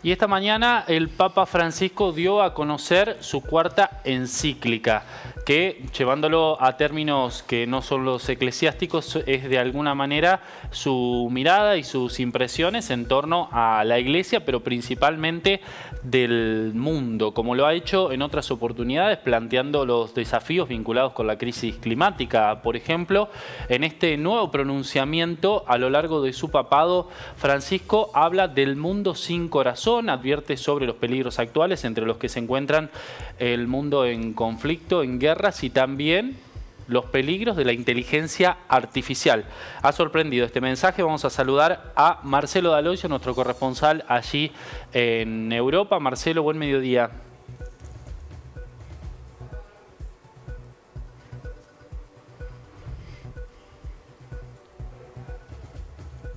Y esta mañana el Papa Francisco dio a conocer su cuarta encíclica, que llevándolo a términos que no son los eclesiásticos, es de alguna manera su mirada y sus impresiones en torno a la iglesia, pero principalmente del mundo, como lo ha hecho en otras oportunidades, planteando los desafíos vinculados con la crisis climática. Por ejemplo, en este nuevo pronunciamiento a lo largo de su papado, Francisco habla del mundo sin corazón advierte sobre los peligros actuales entre los que se encuentran el mundo en conflicto, en guerras y también los peligros de la inteligencia artificial. Ha sorprendido este mensaje. Vamos a saludar a Marcelo Daloyo, nuestro corresponsal allí en Europa. Marcelo, buen mediodía.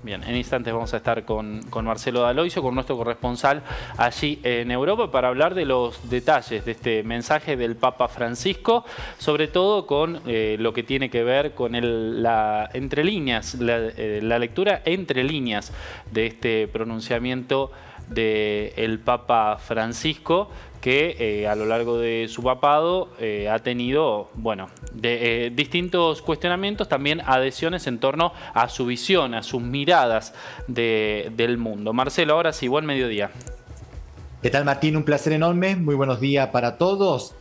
Bien, en instantes vamos a estar con, Marcelo Daloisio, con nuestro corresponsal allí en Europa, para hablar de los detalles de este mensaje del Papa Francisco, sobre todo con eh, lo que tiene que ver con la, entre líneas, eh, la, lectura entre líneas de este pronunciamiento del el Papa Francisco, que eh, a lo largo de su papado eh, ha tenido, bueno, eh, distintos cuestionamientos, también adhesiones en torno a su visión, a sus miradas del mundo. Marcelo, ahora sí, buen mediodía. ¿Qué tal Martín? Un placer enorme, muy buenos días para todos.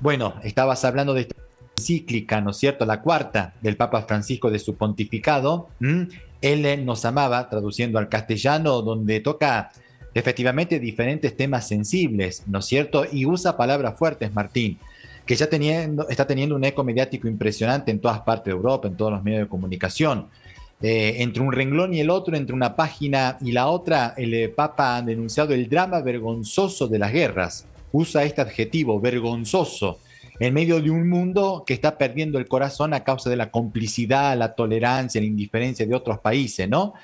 Bueno, estabas hablando de esta encíclica, ¿no es cierto? La cuarta del Papa Francisco de su pontificado. Él nos amaba, traduciendo al castellano, donde toca efectivamente diferentes temas sensibles, ¿no es cierto? Y usa palabras fuertes, Martín, que ya está teniendo un eco mediático impresionante en todas partes de Europa, en todos los medios de comunicación. Eh, entre un renglón y el otro, entre una página y la otra, el eh, Papa ha denunciado el drama vergonzoso de las guerras. Usa este adjetivo, vergonzoso en medio de un mundo que está perdiendo el corazón a causa de la complicidad, la tolerancia, la indiferencia de otros países, ¿no?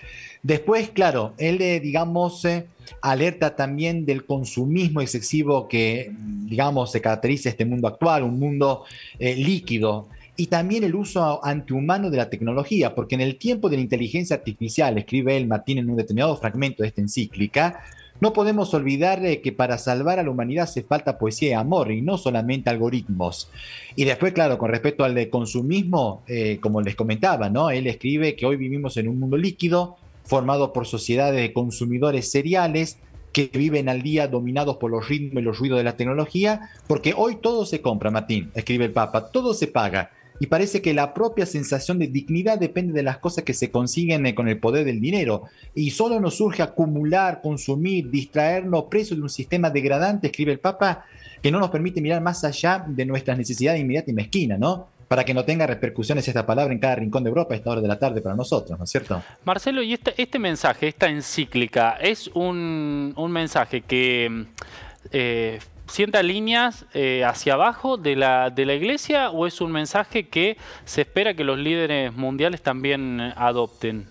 Después, claro, él, eh, digamos, eh, alerta también del consumismo excesivo que, digamos, se caracteriza este mundo actual, un mundo eh, líquido y también el uso antihumano de la tecnología, porque en el tiempo de la inteligencia artificial, escribe él, Martín en un determinado fragmento de esta encíclica, no podemos olvidar que para salvar a la humanidad hace falta poesía y amor y no solamente algoritmos. Y después, claro, con respecto al de consumismo, eh, como les comentaba, ¿no? Él escribe que hoy vivimos en un mundo líquido formado por sociedades de consumidores seriales que viven al día dominados por los ritmos y los ruidos de la tecnología, porque hoy todo se compra, Martín, escribe el Papa, todo se paga y parece que la propia sensación de dignidad depende de las cosas que se consiguen eh, con el poder del dinero. Y solo nos surge acumular, consumir, distraernos presos de un sistema degradante, escribe el Papa, que no nos permite mirar más allá de nuestras necesidades inmediatas y mezquinas, ¿no? para que no tenga repercusiones esta palabra en cada rincón de Europa a esta hora de la tarde para nosotros, ¿no es cierto? Marcelo, y este, este mensaje, esta encíclica, es un, mensaje que eh, sienta líneas eh, hacia abajo de la, de la iglesia o es un mensaje que se espera que los líderes mundiales también eh, adopten?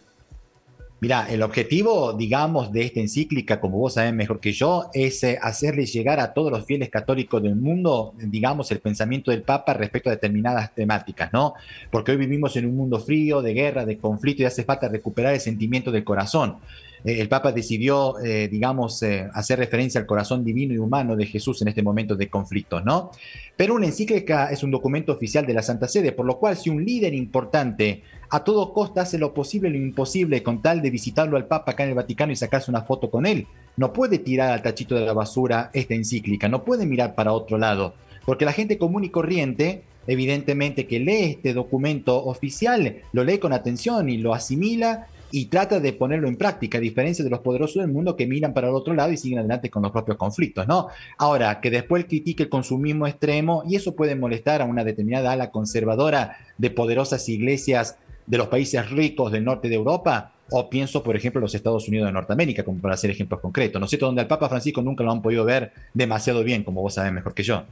Mira, el objetivo, digamos, de esta encíclica, como vos sabés mejor que yo, es eh, hacerle llegar a todos los fieles católicos del mundo, digamos, el pensamiento del Papa respecto a determinadas temáticas, ¿no? Porque hoy vivimos en un mundo frío, de guerra, de conflicto y hace falta recuperar el sentimiento del corazón. Eh, el Papa decidió, eh, digamos, eh, hacer referencia al corazón divino y humano de Jesús en este momento de conflicto, ¿no? Pero una encíclica es un documento oficial de la Santa Sede, por lo cual si un líder importante a todo costa hace lo posible lo imposible con tal de visitarlo al Papa acá en el Vaticano y sacarse una foto con él, no puede tirar al tachito de la basura esta encíclica, no puede mirar para otro lado, porque la gente común y corriente evidentemente que lee este documento oficial, lo lee con atención y lo asimila y trata de ponerlo en práctica, a diferencia de los poderosos del mundo que miran para el otro lado y siguen adelante con los propios conflictos, ¿no? Ahora, que después critique el consumismo extremo y eso puede molestar a una determinada ala conservadora de poderosas iglesias de los países ricos del norte de Europa, o pienso, por ejemplo, los Estados Unidos de Norteamérica, como para hacer ejemplos concretos, ¿no es cierto? Donde al Papa Francisco nunca lo han podido ver demasiado bien, como vos sabés mejor que yo.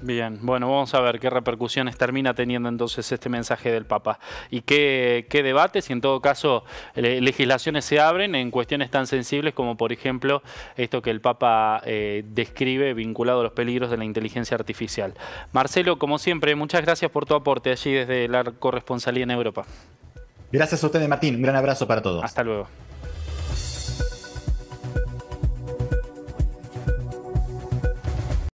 Bien, bueno, vamos a ver qué repercusiones termina teniendo entonces este mensaje del Papa y qué, qué debates y en todo caso legislaciones se abren en cuestiones tan sensibles como por ejemplo esto que el Papa eh, describe vinculado a los peligros de la inteligencia artificial. Marcelo, como siempre, muchas gracias por tu aporte allí desde la corresponsalía en Europa. Gracias a ustedes, Martín. Un gran abrazo para todos. Hasta luego.